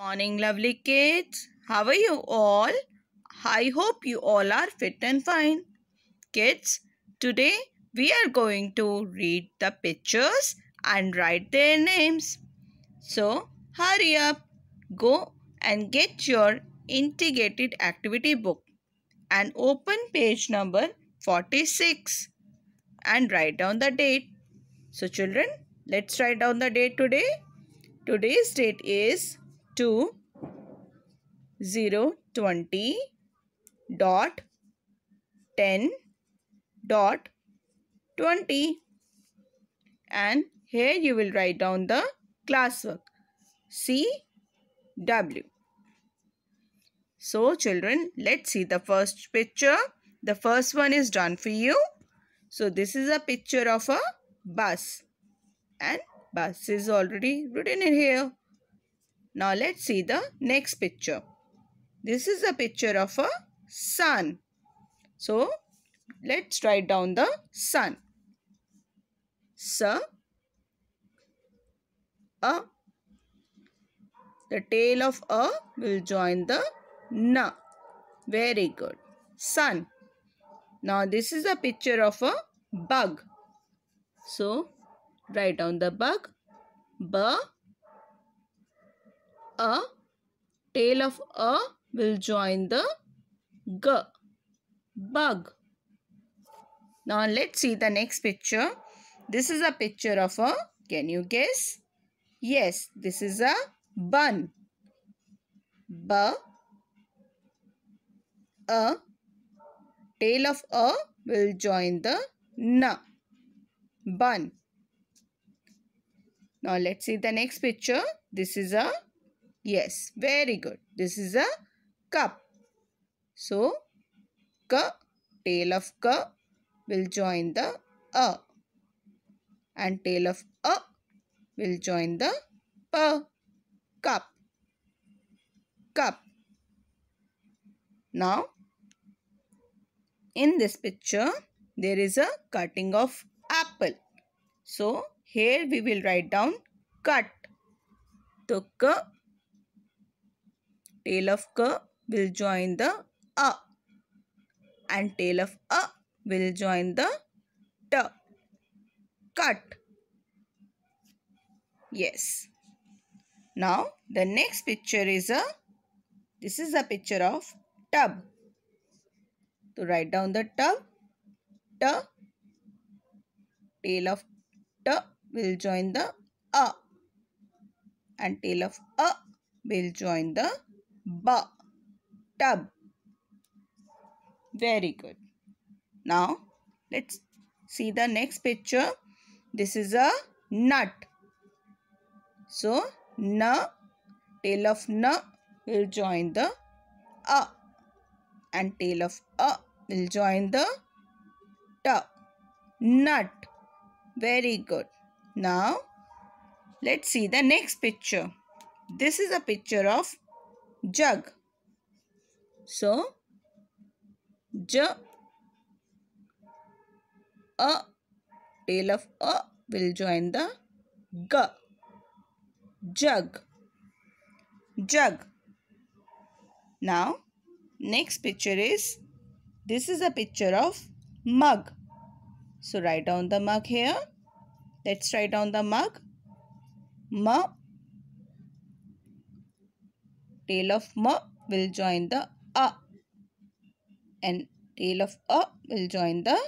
Morning lovely kids. How are you all? I hope you all are fit and fine. Kids, today we are going to read the pictures and write their names. So, hurry up. Go and get your integrated activity book and open page number 46 and write down the date. So children, let's write down the date today. Today's date is to 0 20 dot 10 dot 20 and here you will write down the classwork CW. So children let's see the first picture. The first one is done for you. So this is a picture of a bus and bus is already written in here. Now let's see the next picture. This is a picture of a sun. So let's write down the sun. Sa, a. The tail of a will join the na. Very good. Sun. Now this is a picture of a bug. So write down the bug. Bug a, tail of a will join the g, bug. Now let's see the next picture. This is a picture of a, can you guess? Yes, this is a bun. B, a, tail of a will join the na, bun. Now let's see the next picture. This is a Yes, very good. This is a cup. So, cup tail of cup will join the a. And tail of a will join the p. Cup. Cup. Now, in this picture, there is a cutting of apple. So, here we will write down cut. So, ka tail of k will join the a and tail of a will join the t cut yes now the next picture is a this is a picture of tub to write down the tub t tail of t will join the a and tail of a will join the ba tub very good now let's see the next picture this is a nut so na tail of na will join the a and tail of a will join the ta nut very good now let's see the next picture this is a picture of jug. So, j, a, tail of a will join the g, jug, jug. Now, next picture is, this is a picture of mug. So, write down the mug here. Let's write down the mug. Mug tail of ma will join the a and tail of a will join the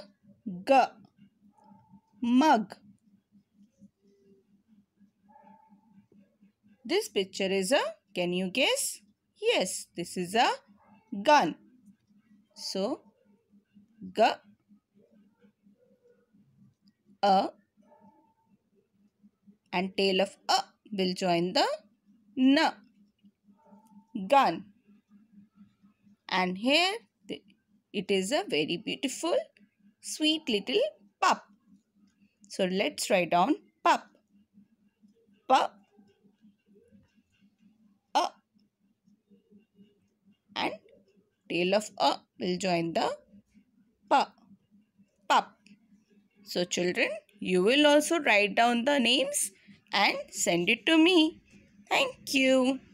g mug this picture is a can you guess yes this is a gun so g a and tail of a will join the na gun and here it is a very beautiful sweet little pup so let's write down pup pup a and tail of a will join the pup pup so children you will also write down the names and send it to me thank you